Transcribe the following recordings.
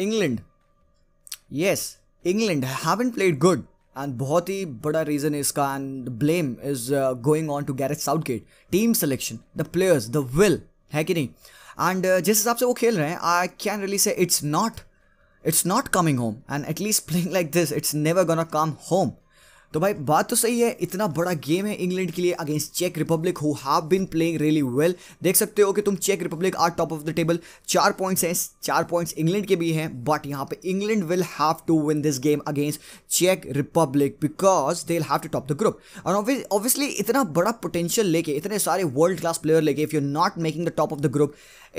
England yes England haven't played good and बहुत ही बड़ा रीज़न इसका and blame is going on to Gareth Southgate team selection the players the will है कि नहीं and uh, जिस हिसाब से वो खेल रहे हैं I can really say it's not it's not coming home and at least playing like this it's never gonna come home तो भाई बात तो सही है इतना बड़ा गेम है इंग्लैंड के लिए अगेंस्ट चेक Republic who have been playing really well देख सकते हो कि तुम चेक Republic are top of the table चार पॉइंट्स हैं चार पॉइंट्स इंग्लैंड के भी हैं बट यहाँ पे England will have to win this game against चेक Republic because they have to top the group और ऑब्वियसली इतना बड़ा पोटेंशियल लेके इतने सारे वर्ल्ड क्लास प्लेयर लेके if you not making the top of the group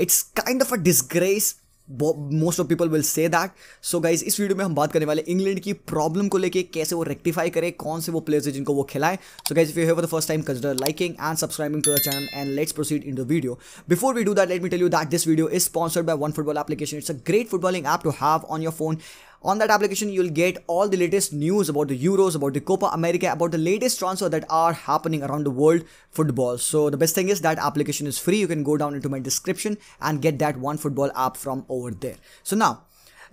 it's kind of a disgrace most of people will say that so guys इस वीडियो में हम बात करने वाले इंग्लैंड की प्रॉब्लम को लेके कैसे वो रेक्टिफाई करे कौन से वो प्लेयर्स है जिनको वो खिलाए so guys if you have the first time consider liking and subscribing to the channel and let's proceed in the video before we do that let me tell you that this video is sponsored by OneFootball application it's a great footballing app to have on your phone On that application, you'll get all the latest news about the Euros, about the Copa America, about the latest transfer that are happening around the world football. So the best thing is that application is free. You can go down into my description and get that one football app from over there. So now,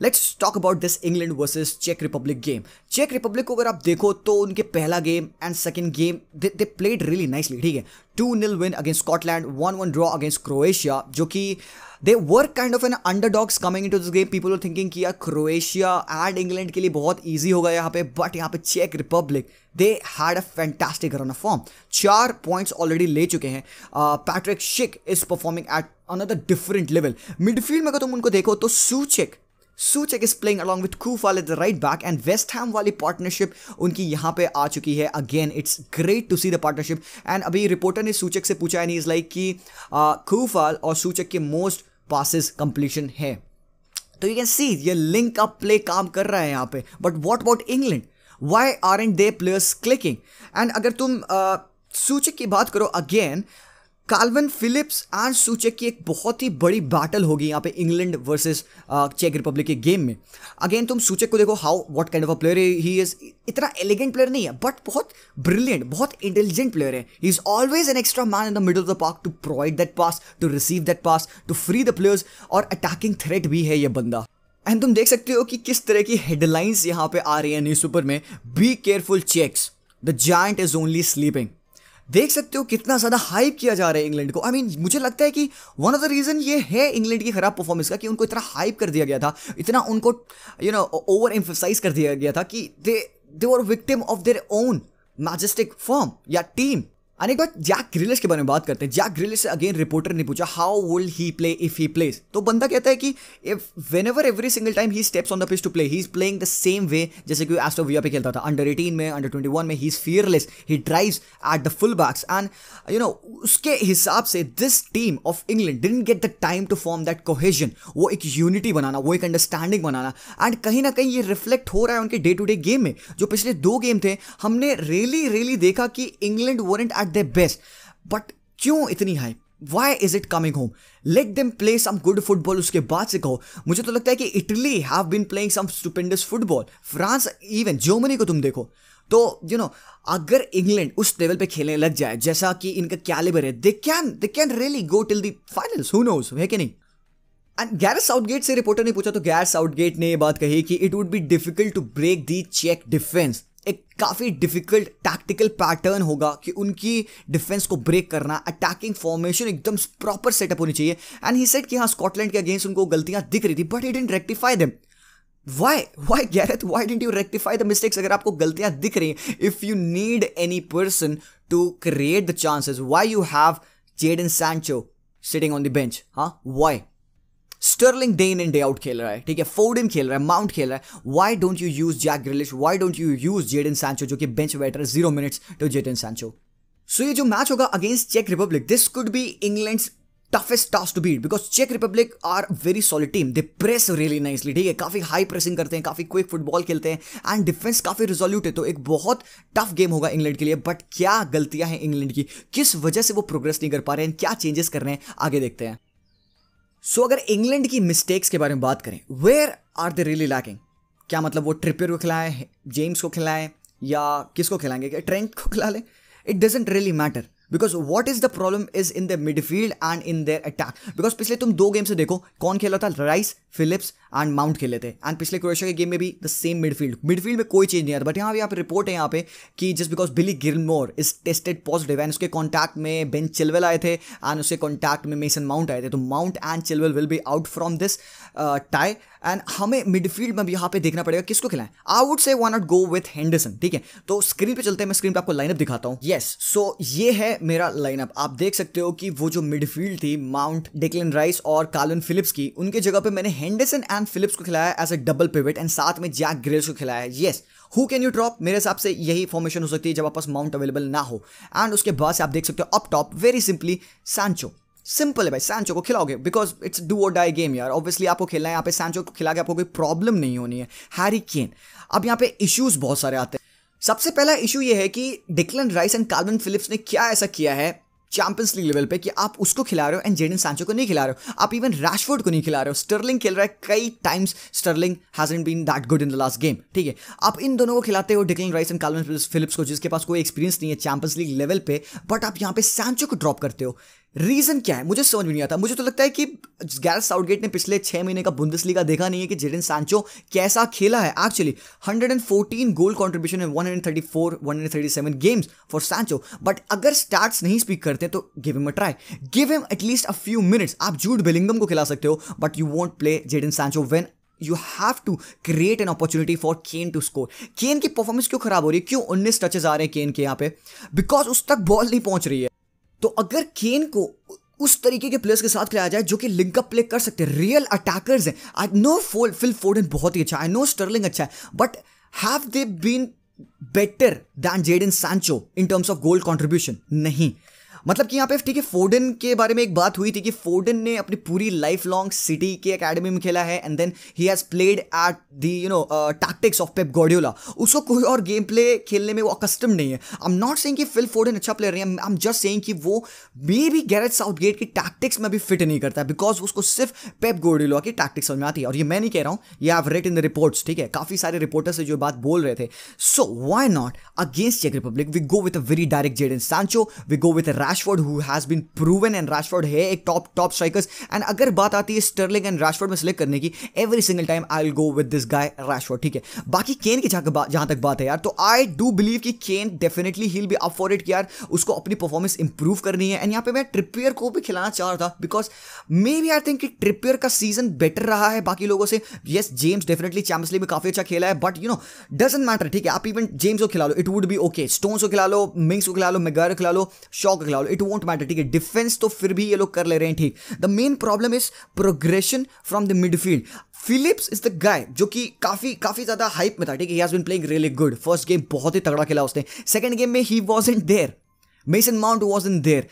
let's talk about this England versus चेक Republic game check Republic को अगर आप देखो तो उनके पहला game and second game they played really nicely ठीक है to nil win against Scotland one one draw against Croatia जो कि they work kind of N under dogs coming in to this game people thinking कि यार Croatia and England के लिए बहुत easy होगा यहाँ पे बट यहाँ पे चेक Republic they had a fantastic run of form चार पॉइंट्स ऑलरेडी ले चुके हैं Patrik Schick is performing at another different level midfield में अगर तुम उनको देखो तो Soucek Soucek is playing along with Coufal at the right back and West Ham वाली पार्टनरशिप उनकी यहाँ पे आ चुकी है again it's great to see the partnership and अभी रिपोर्टर ने सूचक से पूछा नहीं इज लाइक कि कूफाल और सूचक के मोस्ट पासिस कंप्लीशन है तो यू कैन सी ये लिंक अप प्ले काम कर रहा है यहाँ पे but what about England why are and they players clicking and अगर तुम सूचक की बात करो अगेन कार्लवन फिलिप्स एंड सूचक की एक बहुत ही बड़ी बैटल होगी यहाँ पे इंग्लैंड वर्सेस चेक रिपब्लिक के गेम में अगेन तुम सूचक को देखो how what kind of a player he is इतना एलिगेंट प्लेयर नहीं है बट बहुत ब्रिलियंट बहुत इंटेलिजेंट प्लेयर है he is always an extra man in the middle of the park to provide that pass to receive that pass to free the players और attacking threat भी है ये बंदा एंड तुम देख सकते हो कि किस तरह की हेडलाइंस यहाँ पे आ रही है न्यूज पेपर में be careful Czechs the giant is only sleeping देख सकते हो कितना ज़्यादा हाइप किया जा रहा है इंग्लैंड को आई I मीन mean, मुझे लगता है कि वन ऑफ द रीज़न ये है इंग्लैंड की ख़राब परफॉर्मेंस का कि उनको इतना हाइप कर दिया गया था इतना उनको यू नो ओवर एम्फोसाइज कर दिया गया था कि they they were victim of their own majestic form या टीम एक बार जैक ग्रिलिश के बारे में बात करते हैं जैक ग्रिलिश से अगेन रिपोर्टर ने पूछा how will he play if he plays तो बंदा कहता है कि if whenever every single time he steps on the pitch to play he is playing the same way जैसे कि एस्ट्रोविया पे खेलता था अंडर एटीन में अंडर ट्वेंटी वन में he is fearless he drives at the full backs and you know उसके हिसाब से this team of England didn't get the time to form that cohesion वो एक यूनिटी बनाना वो एक अंडरस्टैंडिंग बनाना एंड कहीं ना कहीं ये रिफ्लेक्ट हो रहा है उनके डे टू डे गेम में जो पिछले दो गेम थे हमने रियली रियली देखा कि England weren't at the best but क्यों इतनी high why is it coming home let them play some good football उसके बाद से कहो मुझे तो लगता है कि Italy have been playing some stupendous football France even Germany को तुम देखो तो यू नो अगर इंग्लैंड उस लेवल पे खेलने लग जाए जैसा कि इनका कैलिबर है they can they can really go till the finals who knows है कि नहीं एंड गैरस साउथगेट से रिपोर्टर ने पूछा तो गैर साउथगेट ने ये बात कही कि it would be difficult to break the चेक डिफेंस एक काफ़ी डिफिकल्ट टैक्टिकल पैटर्न होगा कि उनकी डिफेंस को ब्रेक करना अटैकिंग फॉर्मेशन एकदम प्रॉपर सेटअप होनी चाहिए एंड ही सेट कि हाँ स्कॉटलैंड के अगेंस्ट उनको गलतियां दिख रही थी but he didn't rectify them why why Gareth why didn't you rectify the mistakes अगर आपको गलतियां दिख रही हैं if you need any person to create the chances why you have Jadon Sancho sitting on the bench हाँ why Sterling day in and day out खेल रहा है ठीक है फोर्डिन खेल रहा है माउंट खेल रहा है why don't you use Jack ग्रिलिश why don't you use Z Jadon Sancho जो कि bench batter zero minutes to Z Jadon Sancho सो ये जो मैच होगा अगेंस्ट चेक Republic this could be England toughest task to beat because check Republic are very solid team they press really nicely ठीक है काफी high pressing करते हैं काफी क्विक फुटबॉल खेलते हैं एंड डिफेंस काफी रिजोल्यूट है तो एक बहुत टफ गेम होगा इंग्लैंड के लिए बट क्या गलतियां हैं इंग्लैंड की किस वजह से वो प्रोग्रेस नहीं कर पा रहे हैं क्या चेंजेस कर रहे हैं आगे देखते हैं सो so, अगर इंग्लैंड की मिस्टेक्स के बारे में बात करें where are they really lacking क्या मतलब वो ट्रिपियर को खिलाएं जेम्स को खिलाएं या किसको खिलाएंगे क्या ट्रेंट को खिला लें it doesn't really matter because what is the problem is in the midfield and in their attack because पिछले तुम दो गेम से देखो कौन खेला था राइस फिलिप्स एंड माउंट खेले थे एंड पिछले क्रोएशिया के गेम में भी द सेम मिडफील्ड मिडफील्ड में कोई चेंज नहीं आता बट यहाँ भी यहाँ रिपोर्ट है यहाँ पे कि just because Billy Gilmour is tested positive and उसके कॉन्टैक्ट में बेन चिलवेल आए थे एंड उसके कॉन्टैक्ट में मेसन माउंट आए थे तो Mount and Chilwell will be out from this tie and हमें मिडफील्ड में भी यहाँ पे देखना पड़ेगा किसको खिलाएं I would say one not go with Henderson ठीक है तो स्क्रीन पे चलते हैं मैं स्क्रीन पे आपको लाइनअप दिखाता हूँ येस सो ये है मेरा लाइनअप आप देख सकते हो कि वो जो मिडफील्ड थी माउंट डेकलिन राइस और कार्लन फिलिप्स की उनके जगह पे मैंने हैंडरसन एंड रैम फिलिप्स को खिलाया as a double pivot and साथ में जैक ग्रेल्स को खिलाया है yes who can you drop मेरे हिसाब से यही फॉर्मेशन हो सकती है जब आपस माउंट अवेलेबल ना हो एंड उसके बाद से आप देख सकते हो up top very simply Sancho simple है भाई सैंचो को खिलाओगे because it's do or die game यार ऑब्वियसली आपको खेलना है यहाँ पे सैंचो को खिला के आपको कोई प्रॉब्लम नहीं होनी है हैरी केन अब यहाँ पे इश्यूज बहुत सारे आते हैं सबसे पहला इशू ये है कि Declan Rice and Kalvin Phillips ने क्या ऐसा किया है चैंपियंस लीग लेवल पे कि आप उसको खिला रहे हो एंड जेडन सांचो को नहीं खिला रहे हो आप इवन रैशफोर्ड को नहीं खिला रहे हो स्टर्लिंग खेल रहा है कई times Sterling hasn't been that good in the last game ठीक है आप इन दोनों को खिलाते हो Declan Rice and Kalvin Phillips को जिसके पास कोई एक्सपीरियंस नहीं है चैंपियंस लीग लेवल पे बट आप यहाँ पे सांचो को ड्रॉप करते हो रीजन क्या है मुझे समझ में नहीं आता मुझे तो लगता है कि गैर साउटगेट ने पिछले छह महीने का बुंदसली का देखा नहीं है कि जेडन सांचो कैसा खेला है एक्चुअली 114 गोल कंट्रीब्यूशन है 134 137 गेम्स फॉर सांचो बट अगर स्टार्ट नहीं स्पीक करते तो give him a try give him at least a few minutes आप जूड बिलिंगम को खिला सकते हो but you won't play Jadon Sancho when you have to create an opportunity for Kane to score Kane की performance क्यों खराब हो रही है क्यों उन्नीस टचेज आ रहे हैं केन के यहाँ पे बिकॉज उस तक बॉल नहीं पहुंच रही है तो अगर केन को उस तरीके के प्लेयर्स के साथ खिलाया जाए जो कि लिंकअप प्ले कर सकते हैं रियल अटैकर्स हैं आई नो फोल फिल फोर्डन बहुत ही अच्छा आई नो स्टर्लिंग अच्छा है but have they been better than Jadon Sancho in terms of goal contribution नहीं मतलब कि यहाँ पे ठीक है फोर्डन के बारे में एक बात हुई थी कि फोर्डन ने अपनी पूरी लाइफ लॉन्ग सिटी के अकेडमी में खेला है and then he has played at the you know tactics of Pep Guardiola उसको कोई और गेम प्ले खेलने में वो अकस्टम नहीं है आई एम नॉट सेइंग कि फिल फोर्डन अच्छा प्लेयर नहीं है आई एम जस्ट सेइंग कि वो मे भी गैरेज साउथ गेट की टैक्टिक्स में भी फिट नहीं करता बिकॉज उसको सिर्फ पेप गोडियोला की टैक्टिक्स समझ में आती है और ये मैं नहीं कह रहा हूँ ये I read in the reports ठीक है काफ़ी सारे रिपोर्टर्स जो बात बोल रहे थे सो वाई नॉट अगेंस्ट चेक Republic we go with a very direct Jadon Sancho we go with a Rashford who has been proven and Rashford है एक टॉप टॉप स्ट्राइकर्स एंड अगर बात आती है स्टर्लिंग एंड रैशफोर्ड में select करने की every single time I will go with this guy Rashford ठीक है बाकी केन की जहाँ तक बात है यार तो आई डू बिलीव कि Kane definitely he be up for it यार उसको अपनी परफॉर्मेंस इंप्रूव करनी है एंड यहाँ पे मैं ट्रिपियर को भी खिलाना चाह रहा था because maybe I think कि ट्रिपियर का सीजन बेटर रहा है बाकी लोगों से yes James definitely Champions League में काफी अच्छा खेला है but you know doesn't matter ठीक है आप इवन जेम्स को खिला लो it would be okay Stones को खिला लो मिंग्स को खिला लो मेगार खिला लो शॉ को खिला लो डालो इट वॉन्ट मैटर ठीक है डिफेंस तो फिर भी ये लोग कर ले रहे हैं ठीक the main problem is progression from the midfield Phillips is the guy जो कि काफ़ी काफ़ी ज़्यादा हाइप में था ठीक है he has been playing really good first game बहुत ही तगड़ा खेला उसने सेकंड गेम में he was in there Mason Mount was in there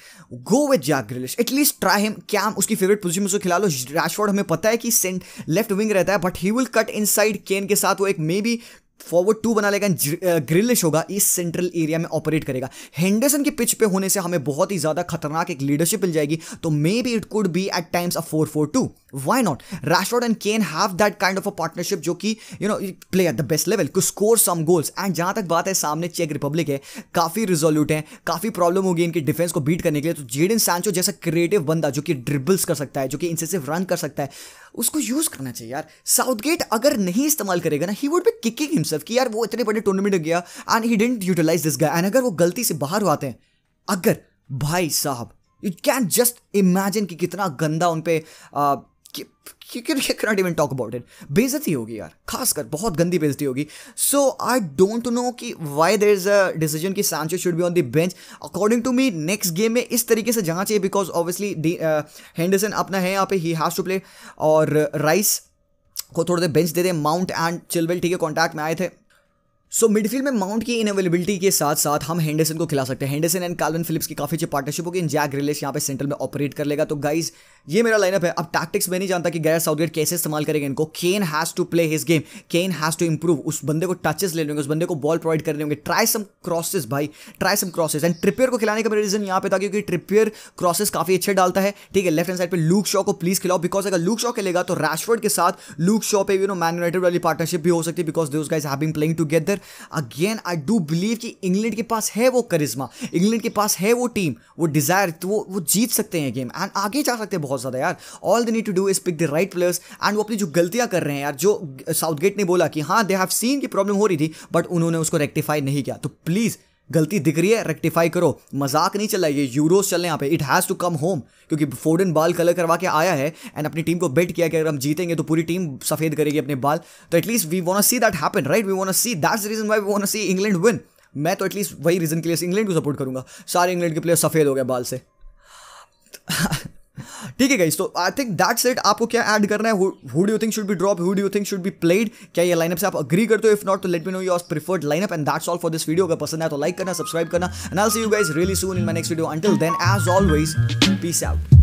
go with Jack Grealish at least try him क्या उसकी फेवरेट पोजिशन में उसको खिला लो रैशफोर्ड हमें पता है कि सेंट लेफ्ट विंग रहता है but he will cut inside Kane के साथ वो एक मे बी फॉरवर्ड टू बना लेगा ग्रिलिश uh, होगा इस सेंट्रल एरिया में ऑपरेट करेगा हेंडरसन की पिच पे होने से हमें बहुत ही ज़्यादा खतरनाक एक लीडरशिप मिल जाएगी तो maybe it could be at times a four four two why not Rashford and Kane have that kind of a partnership जो कि you know play at the best level to score some goals and जहां तक बात है सामने check Republic है काफ़ी resolute है काफ़ी प्रॉब्लम होगी इनकी डिफेंस को बीट करने के लिए तो इन सैंचो जैसा क्रिएटिव बंदा जो कि ड्रिबल्स कर सकता है जो कि इंसेसिव रन कर सकता है उसको यूज़ करना चाहिए यार साउथ गेट अगर नहीं इस्तेमाल करेगा ना he would be kicking himself himself कि यार वो इतने बड़े टूर्नामेंट गया and he didn't utilise this guy and अगर वो गलती से बाहर आते हैं अगर भाई साहब यू कैन जस्ट इमेजिन कि कितना गंदा उन पर not even talk about it बेजती होगी यार खासकर बहुत गंदी बेजती होगी सो आई डोंट नो कि why there is a decision कि Sancho should be on the bench according to me next game में इस तरीके से जाना चाहिए बिकॉज ऑब्वियसली हैंडरसन अपना है यहाँ पे ही हैज़ टू प्ले और राइस uh, को थोड़ी देर बेंच दे दें माउंट एंड चिलवेल ठीक है कॉन्टैक्ट में आए थे सो मिडफील्ड में माउंट की अवेलेबिलिटी के साथ साथ हम हैंडरसन को खिला सकते हैं हैंडरसन एंड कार्लन फिलिप्स की काफी अच्छी पार्टनरशिप होगी जैक रिलेस यहाँ पे सेंटर में ऑपरेट कर लेगा तो गाइज ये मेरा लाइनअप है अब टैक्टिक्स मैं नहीं जानता कि गैर साउथगेट कैसे इस्तेमाल करेंगे इनको Kane has to play his game Kane has to improve उस बंदे को टचेस ले लेंगे उस बंदे को बॉल प्रोवाइड करने होंगे ट्राई सम क्रॉसेस भाई try some crosses and Trippier को खिलाने का मेरा रीजन यहाँ पे था क्योंकि ट्रिपियर क्रॉसेस काफी अच्छे डालता है ठीक है लेफ्ट हैंड साइड पर लूक शॉ को प्लीज खिलाओ बिकॉज अगर लूक शॉ खेलेगा तो रैशवर्ड के साथ लूक शॉ पे यू नो मैन यूनाइटेड वाली पार्टनरशिप भी हो सकती है because this guys have been playing together again I do believe कि इंग्लैंड के पास है वो करिश्मा इंग्लैंड के पास है वो टीम वो डिज़ायर तो वो वो जीत सकते हैं गेम एंड आगे जा सकते हैं बहुत ज़्यादा यार all the need to do is pick the right players and वो अपनी जो गलतियां कर रहे हैं यार जो साउथ uh, गेट ने बोला कि हाँ दे हैव सीन की प्रॉब्लम हो रही थी बट उन्होंने उसको रेक्टिफाई नहीं किया तो प्लीज़ गलती दिख रही है रेक्टिफाई करो मजाक नहीं चल रहा है ये यूरोस चल रहे हैं यहाँ पे it has to come home क्योंकि फोर्डन बाल कलर करवा के आया है एंड अपनी टीम को बेट किया कि अगर हम जीतेंगे तो पूरी टीम सफेद करेगी अपने बाल तो at least we want see that happen right we want see that's reason why we want see England win मैं तो एटलीस्ट वही रीजन के लिए इंग्लैंड को सपोर्ट करूंगा सारे इंग्लैंड के प्लेयर सफेद हो गए बाल से ठीक है गाइस तो आई थिंक दैट्स इट आपको क्या ऐड करना है who do think should be drop who do think should be played क्या ये लाइनअप से आप अग्री करते हो इफ नॉट तो let me know your preferred lineup and that's all for this video अगर पसंद है तो लाइक करना सब्सक्राइब करना and I see you guys really soon in my next video until then as always peace out